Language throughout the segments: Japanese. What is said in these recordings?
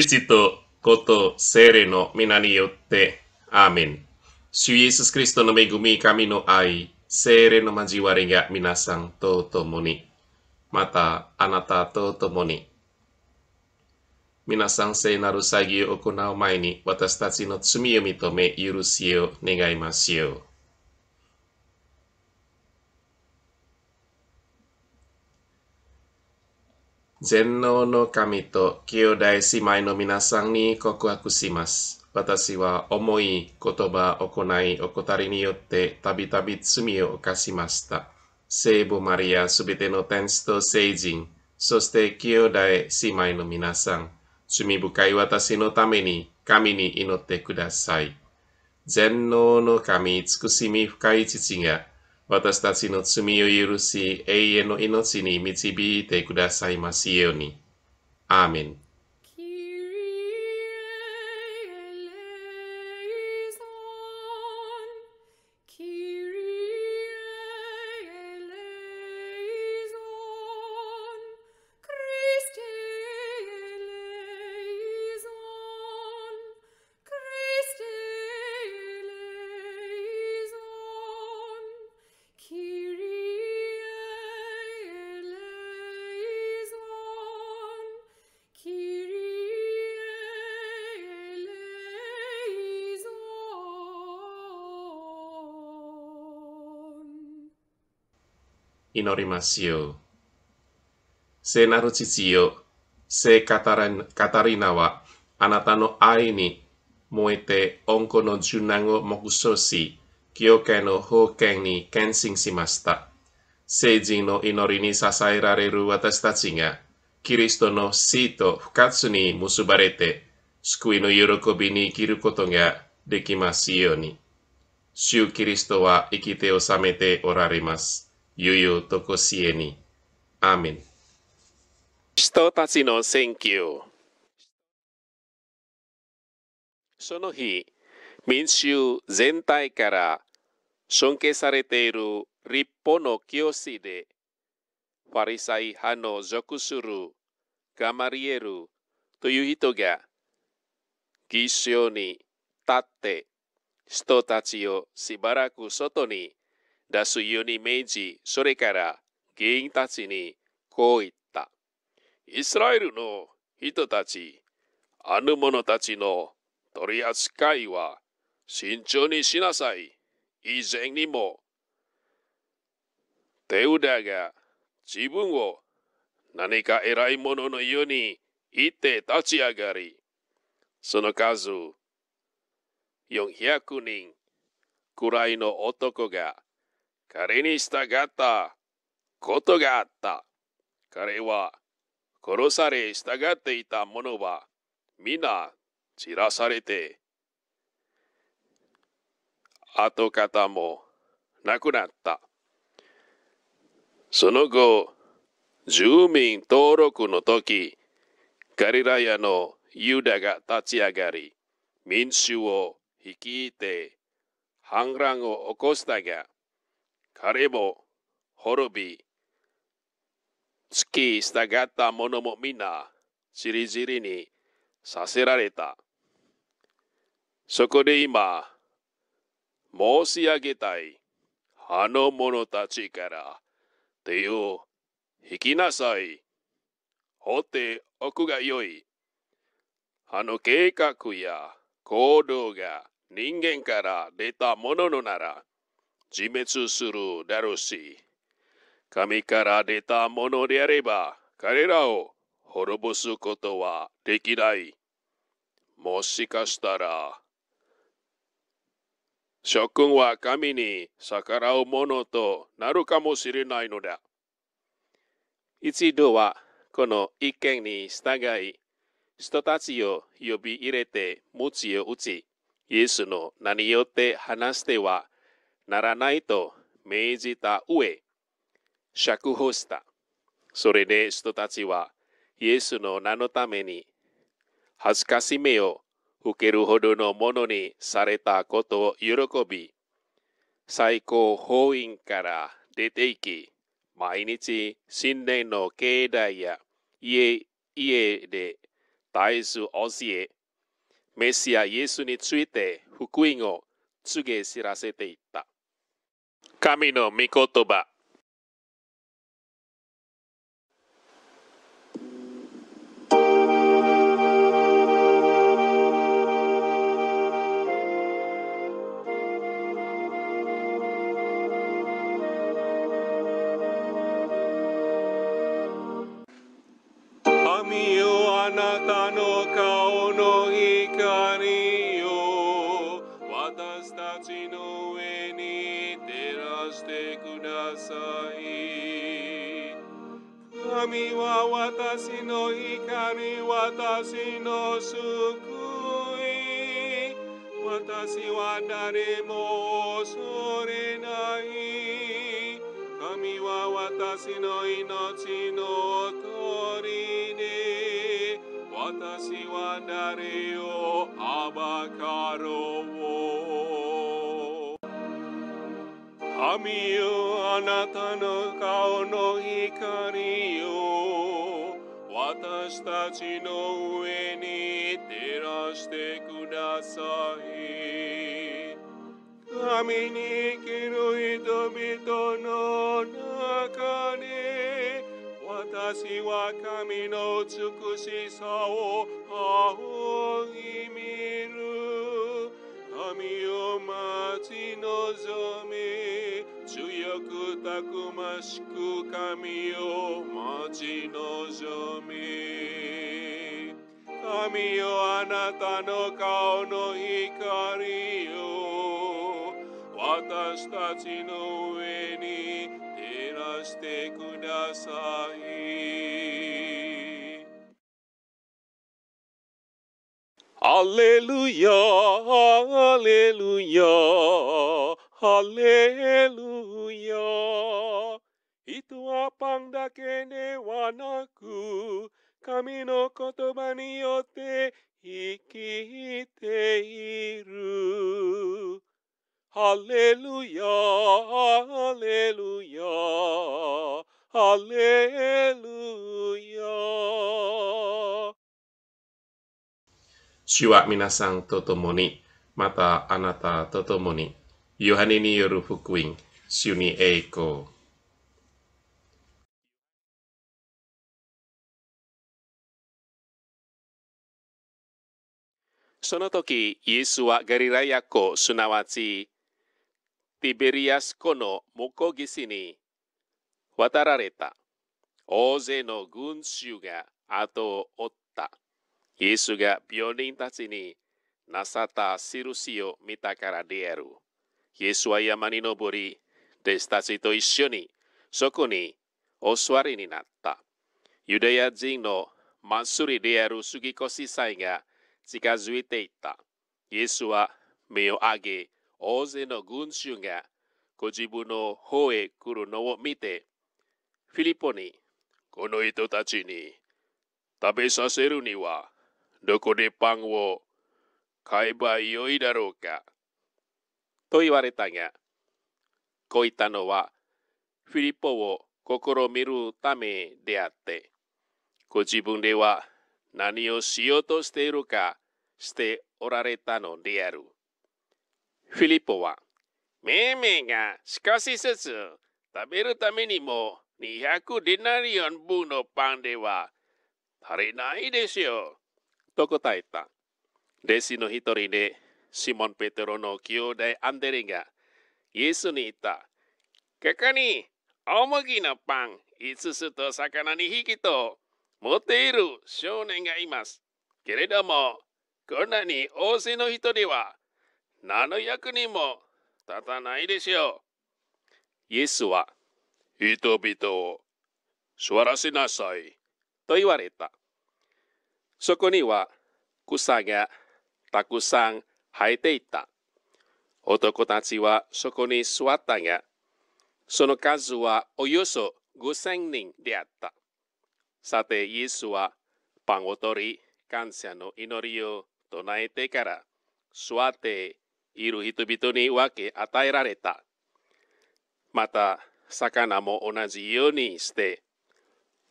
父と子と精霊の皆によって、アーメン。主イエス・クリストの恵み、神の愛、精霊の交わりが皆さんと共に、またあなたと共に。皆さん聖なる詐欺を行う前に、私たちの罪を認め許しを願いましょう。全能の神と兄弟姉妹の皆さんに告白します。私は思い、言葉、行い、怠りによってたびたび罪を犯しました。聖母マリアすべての天使と聖人、そして兄弟姉妹の皆さん、罪深い私のために神に祈ってください。全能の神、慈しみ深い父が、私たちの罪を許し、永遠の命に導いてくださいますように。アーメン。祈りますよ。聖なる父よ、聖カタリナはあなたの愛に燃えて恩子の受難を目標し、教会の封建に献身しました。聖人の祈りに支えられる私たちが、キリストの死と不活に結ばれて、救いの喜びに生きることができますように。主キリストは生きて治めておられます。ゆうとこしえに。アーメン。人たちの選挙。その日、民衆全体から尊敬されている立法の教師で、ファリサイ派の属するガマリエルという人が、議場に立って、人たちをしばらく外に出すように命じ、それから議員たちにこう言った。イスラエルの人たち、あの者たちの取り扱いは慎重にしなさい。以前にも、テウダが自分を何か偉い者のように言って立ち上がり、その数400人くらいの男が彼に従ったことがあった。彼は殺され従っていた者は皆散らされて跡形もなくなった。その後、住民登録の時、ガリラヤのユダが立ち上がり、民衆を率いて反乱を起こしたが、カレボ、滅び、月従った者も皆、じりじりにさせられた。そこで今、申し上げたい、あの者たちから、手を引きなさい。放っておくがよい。あの計画や行動が人間から出たもののなら、自滅するだろうし、神から出たものであれば、彼らを滅ぼすことはできない。もしかしたら、諸君は神に逆らうものとなるかもしれないのだ。一度はこの意見に従い、人たちを呼び入れて鞭を打ち、イエスの名によって話してはならないと命じた上、釈放した。それで人たちは、イエスの名のために、恥ずかしめを受けるほどのものにされたことを喜び、最高法院から出て行き、毎日神殿の境内や家、家で大ず教え、メシアイエスについて福音を告げ知らせていった。神の御言葉神よあなたの神は私の怒り、私の救い。私は誰も恐れない。神は私の命の鳥で、私は誰を暴かろう。神よあなたの顔の光私たちの上に照らしてください神に生きる人々の中に私は神の美しさを仰ぎ見る神を待ち望み強くたくましく神を待ち望み神よあなたの顔の光を私たちの上に照らしてくださいアレルヤアレルヤアレルヤパンだけではなく、神の言葉によって生きている。ハレルヤ、ハレルヤ、ハレルヤ。主は皆さんと共に、またあなたと共に、ヨハネによる福音、主に栄光。その時、イエスはガリラヤ湖、すなわち、ティベリアス湖の向こう岸に渡られた。大勢の群衆が後を追った。イエスが病人たちになさった印を見たからである。イエスは山に登り、弟子たちと一緒にそこにお座りになった。ユダヤ人の祭りである杉越祭が近づいていった。イエスは目を上げ、大勢の群衆がご自分の方へ来るのを見て、フィリポに、この人たちに食べさせるには、どこでパンを買えばよいだろうか。と言われたが、こういったのは、フィリポを試みるためであって、ご自分では何をしようとしているかしておられたのである。フィリポは、めいめいが少しずつ食べるためにも200ディナリオン分のパンでは足りないでしょう。と答えた。弟子の一人で、シモン・ペテロの兄弟アンデレがイエスに言った。ここに大麦のパン5つと魚2匹と持っている少年がいます。けれども、こんなに大勢の人では何の役にも立たないでしょう。イエスは人々を座らせなさいと言われた。そこには草がたくさん生えていた。男たちはそこに座ったが、その数はおよそ5000人であった。さて、イエスはパンを取り、感謝の祈りをと泣いてから座っている人々に分け与えられた。また、魚も同じようにして、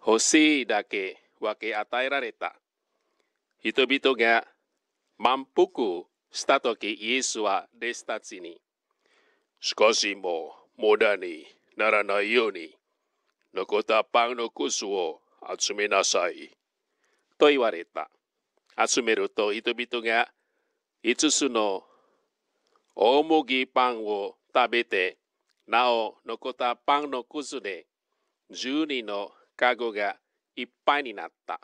欲しいだけ分け与えられた。人々が満腹したとき、イエスは弟子たちに、少しも無駄にならないように、残ったパンのクスを集めなさい。と言われた。集めると人々が5つの大麦パンを食べて、なお残ったパンのくずで12のカゴがいっぱいになった。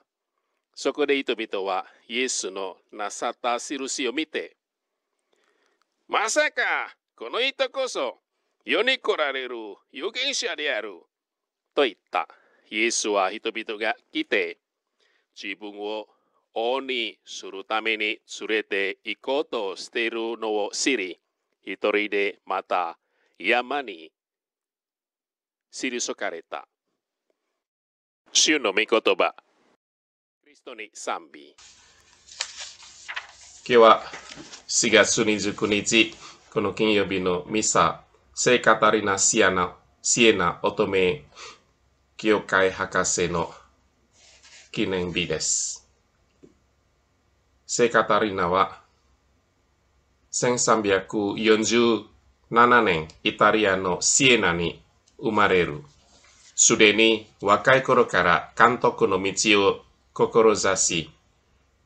そこで人々はイエスのなさった印を見て、まさか、この人こそ、世に来られる預言者である。と言った。イエスは人々が来て、自分を王にするために連れて行こうとしているのを知り、一人でまた山に退かれた。主の御言葉、クリストに賛美。今日は4月29日、この金曜日のミサ、聖カタリナ・シエナ、シエナ乙女、教会博士の記念日です。セカタリナは1347年、イタリアのシエナに生まれる。すでに若い頃から監督の道を志し、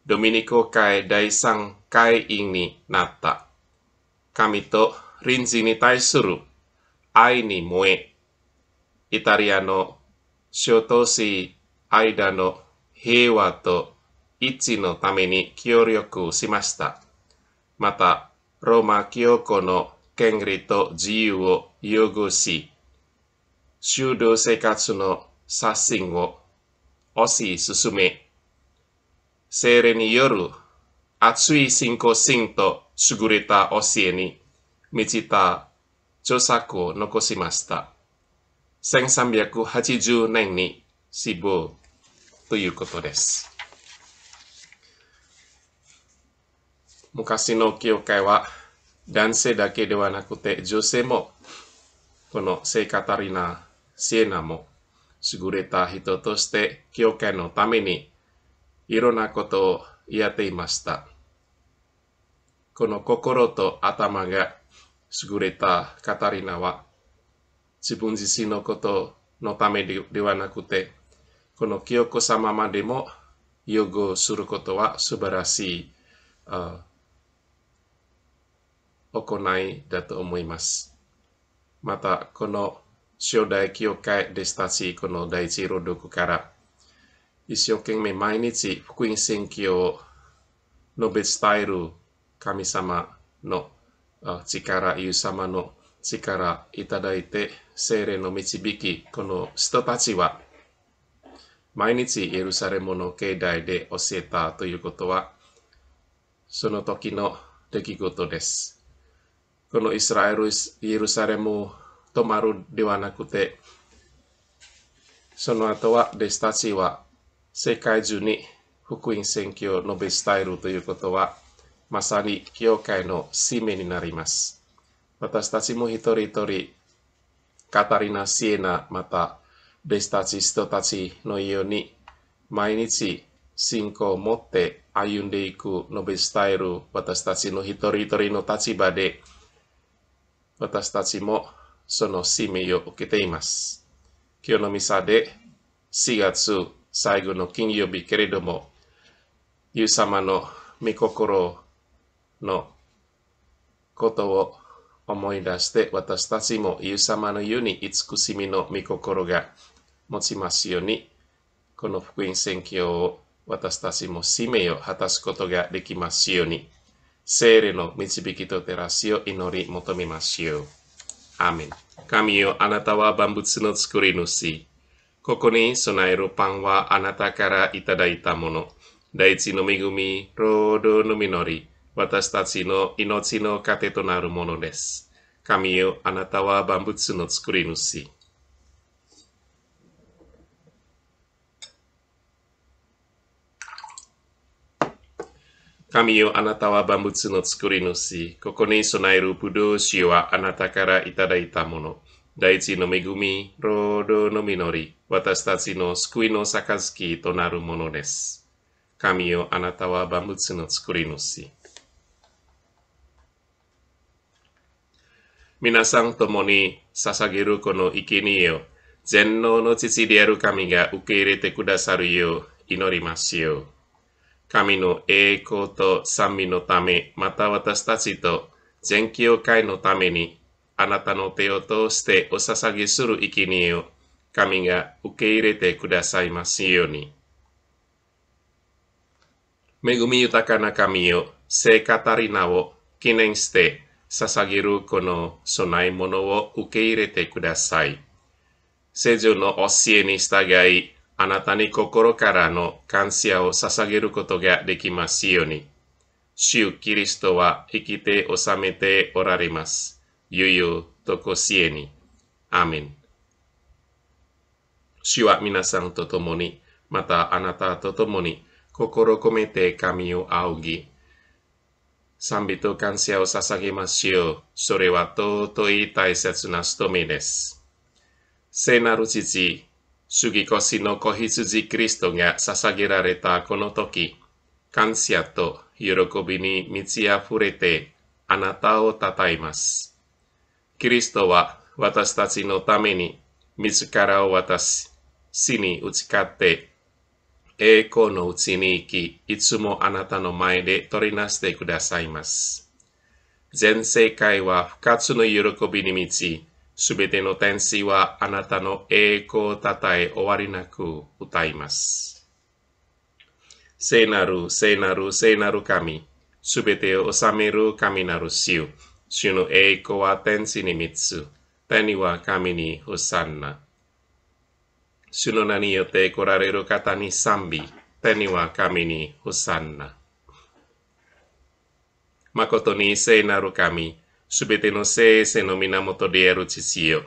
ドミニコ会第3会員になった。神と隣人に対する愛に燃え、イタリアの諸都市間の平和と一致のために協力しました。また、ローマ教皇の権利と自由を優遇し、修道生活の刷新を推し進め、精霊による熱い信仰心と優れた教えに満ちた著作を残しました。1380年に死亡ということです。昔の教会は男性だけではなくて女性もこの聖カタリナ、シエナも優れた人として教会のためにいろんなことをやっていました。この心と頭が優れたカタリナは自分自身のことのためではなくてこの清子様までも融護することは素晴らしい、行いだと思います。また、この初代教会でしたち、この第一朗読から、一生懸命毎日福音宣教を述べ伝える神様の力、イ様の力いただいて、精霊の導き、この人たちは、毎日エルサレムの境内で教えたということは、その時の出来事です。このイスラエル・イエルサレムを止まるではなくて、その後は弟子たちは世界中に福音宣教を述べ伝えるということは、まさに教会の使命になります。私たちも一人一人、カタリナ・シエナ、また弟子たち、人たちのように、毎日信仰を持って歩んでいく、述べ伝える私たちの一人一人の立場で、私たちもその使命を受けています。今日のミサで4月最後の金曜日けれども、ユー様の御心のことを思い出して私たちもユー様のように慈しみの御心が持ちますように、この福音宣教を私たちも使命を果たすことができますように。聖霊の導きと照らしを祈り求めましょう。アーメン。神よ、あなたは万物の作り主。ここに備えるパンはあなたからいただいたもの。大地の恵み、労働の実り、私たちの命の糧となるものです。神よ、あなたは万物の作り主。神よ、あなたは万物の作り主。ここに備える葡萄酒はあなたからいただいたもの。大地の恵み、労働の実り、私たちの救いの杯となるものです。神よ、あなたは万物の作り主。皆さん共に捧げるこの生贄を、全能の父である神が受け入れてくださるよう祈りますよう。神の栄光と賛美のため、また私たちと全教会のために、あなたの手を通してお捧げする生贄を、神が受け入れてくださいますように。恵み豊かな神を、聖カタリナを記念して捧げるこの供え物を受け入れてください。聖女の教えに従い、あなたに心からの感謝を捧げることができますように。主キリストは生きて治めておられます。ゆゆとこしえに。アメン。主は皆さんと共に、またあなたと共に、心込めて神を仰ぎ、賛美と感謝を捧げましょう。それは尊い大切な務めです。聖なる父、主義腰の子羊キリストが捧げられたこの時、感謝と喜びに満ち溢れてあなたを称えます。キリストは私たちのために自らを渡し、死に打ち勝って、栄光のうちに行き、いつもあなたの前で取りなしてくださいます。全世界は不活の喜びに満ち、すべての天使はあなたの栄光をたたえ終わりなく歌います。聖なる、聖なる、聖なる神、すべてを治める神なる主、主の栄光は天使に満つ、には神にホサンナ。主の名によって来られる方に賛美、天には神にホサンナ。誠に聖なる神、すべての生成の源である父よ。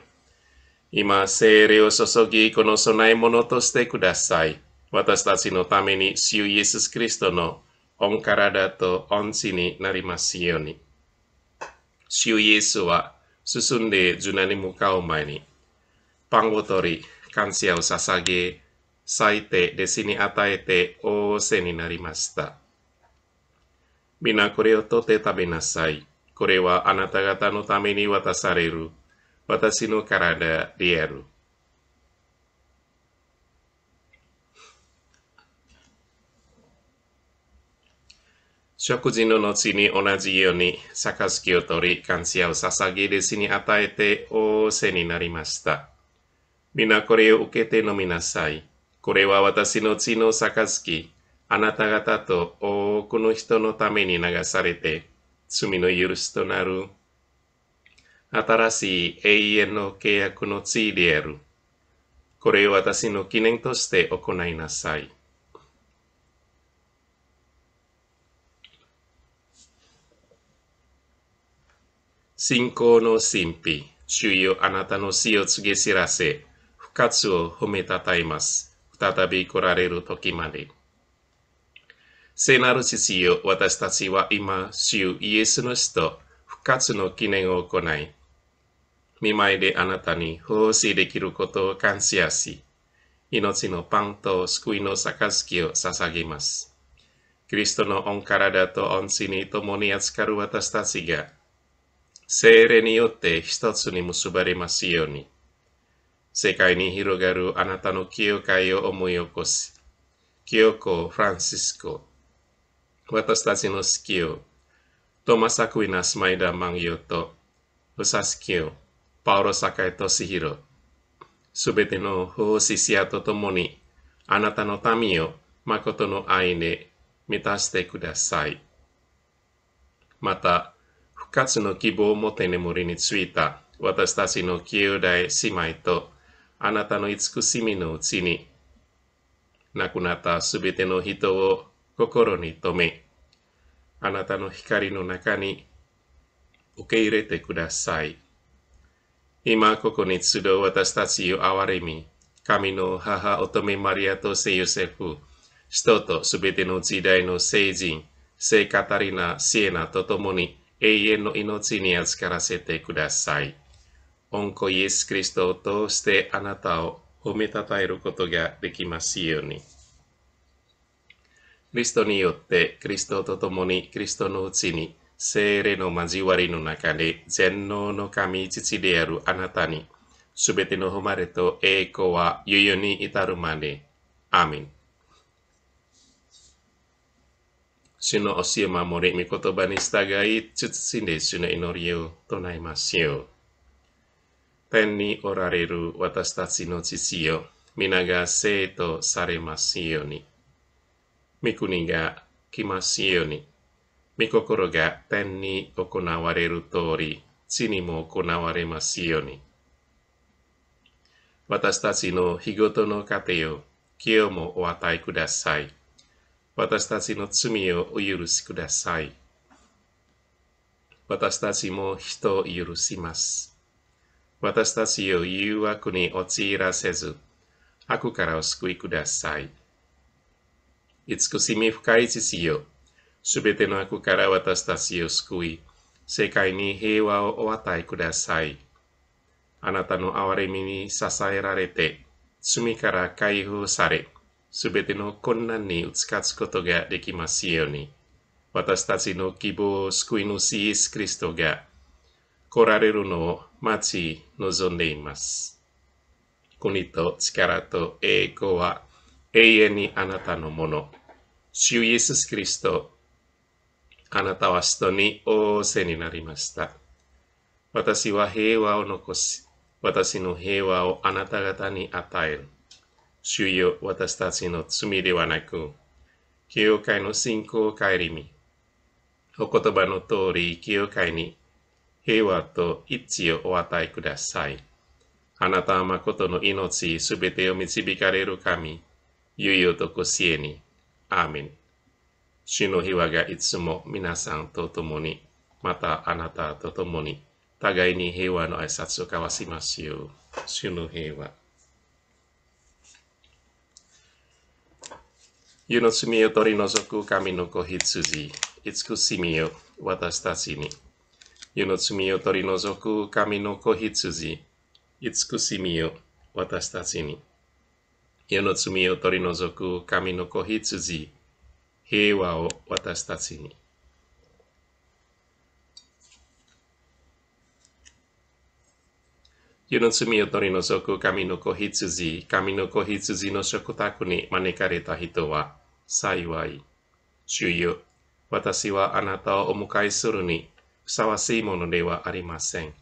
今、精霊を注ぎ、この備え物としてください。私たちのために、主イエス・キリストの御体と御地になりますように。主イエスは、進んで受難に向かう前に、パンを取り、感謝を捧げ、咲いて弟子に与えて仰せになりました。皆これを取って食べなさい。これはあなた方のために渡される私の体である。食事の後に同じように、杯を取り、感謝を捧げ、弟子に与えて仰せになりました。皆これを受けて飲みなさい。これは私の血の杯、あなた方と多くの人のために流されて、罪の許しとなる新しい永遠の契約の地である。これを私の記念として行いなさい。信仰の神秘、主よあなたの死を告げ知らせ、復活を褒めたたえます。再び来られる時まで。聖なる父よ、私たちは今、主イエスの死と復活の記念を行い、見舞いであなたに奉仕できることを感謝し、命のパンと救いの杯を捧げます。キリストの御体と恩師に共に扱う私たちが、精霊によって一つに結ばれますように、世界に広がるあなたの教会を思い起こし、清子、フランシスコ、私たちの好きを。トマサクイナスマイダマンヨと。ウサスキル、パウロサカイトシヒロ、すべての不法シシとともに、あなたの民を、誠の愛に満たしてください。また、復活の希望をもて眠りについた、私たちの兄弟姉妹と、あなたの慈しみのうちに、亡くなったすべての人を、心に留め、あなたの光の中に受け入れてください。今ここに集う私たちを憐れみ、神の母乙女マリアと聖ヨセフ、人とすべての時代の聖人、聖カタリナ、シエナと共に永遠の命に預からせてください。恩子イエス・キリストを通してあなたを褒めたたえることができますように。リストによって、キリストと共に、キリストのうちに、聖霊の交わりの中で、全能の神父であるあなたに、すべての誉れと栄光はゆゆに至るまで。アーメン。主の教え守り、御言葉に従い、慎んで主の祈りを唱えましょう。天におられる私たちの父よ、皆が生とされますように。御国が来ますように、御心が天に行われる通り、地にも行われますように。私たちの日ごとの糧を今日もお与えください。私たちの罪をお許しください。私たちも人を許します。私たちを誘惑に陥らせず、悪からお救いください。慈しみ深い i f よ。すべての悪から私たちを救い、世界に平和をお与えください。あなたの憐れみに支えられて、罪から解放され、すべての困難に打ち勝つことができますように。私たちの希望を救い主イエス・キリストが来られるのを待ち望んでいます。国と力と栄光は永遠にあなたのもの。主イエス・キリスト、あなたは人に仰せになりました。私は平和を残し、私の平和をあなた方に与える。主よ、私たちの罪ではなく、教会の信仰を顧み、お言葉の通り、教会に平和と一致をお与えください。あなたは誠の命すべてを導かれる神。良いしえに。アーメン。主の日はがいつも皆さんと共に、またあなたと共に、互いに平和の挨拶を交わしますよ主の平和。世の罪を取り除く神の子羊、慈しみよ、私たちに。世の罪を取り除く神の子羊、慈しみよ、私たちに。世の罪を取り除く神の子羊、平和を私たちに。世の罪を取り除く神の子羊、神の子羊の食卓に招かれた人は幸い。主よ、私はあなたをお迎えするにふさわしいものではありません。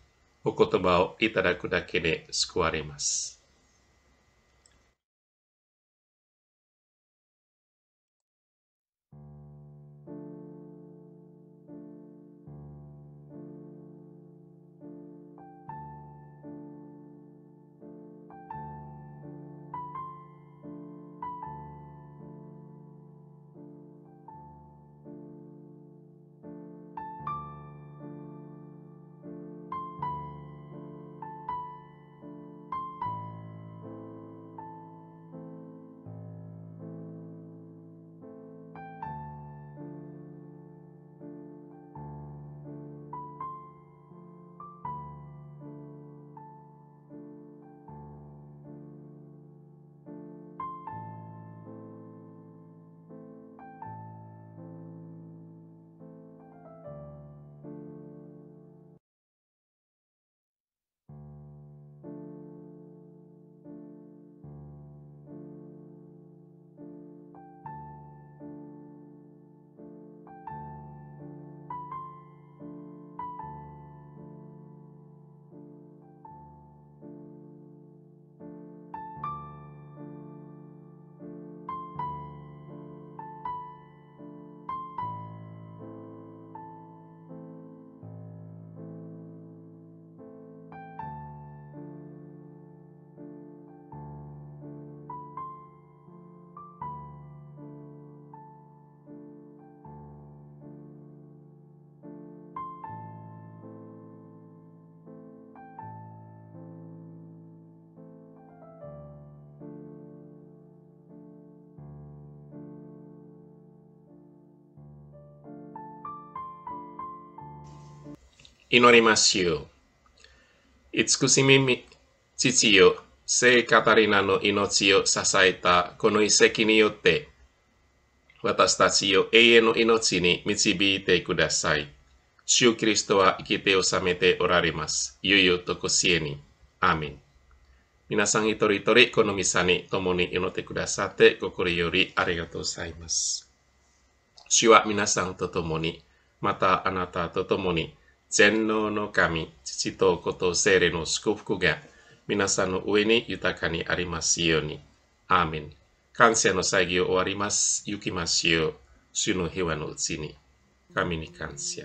お言葉をいただくだけで救われます。祈りますよ。慈しみ父よ、聖カタリナの命を支えたこの遺跡によって、私たちを永遠の命に導いてください。主キリストは生きて収めておられます。ゆゆとこしえに。アーメン。皆さん一人一人、このミサに共に祈ってくださって、心よりありがとうございます。主は皆さんと共に、またあなたと共に、全能の神、父と子と聖霊の祝福が皆さんの上に豊かにありますように。アーメン。感謝の作業終わります。行きましょう。主の平和のうちに。神に感謝。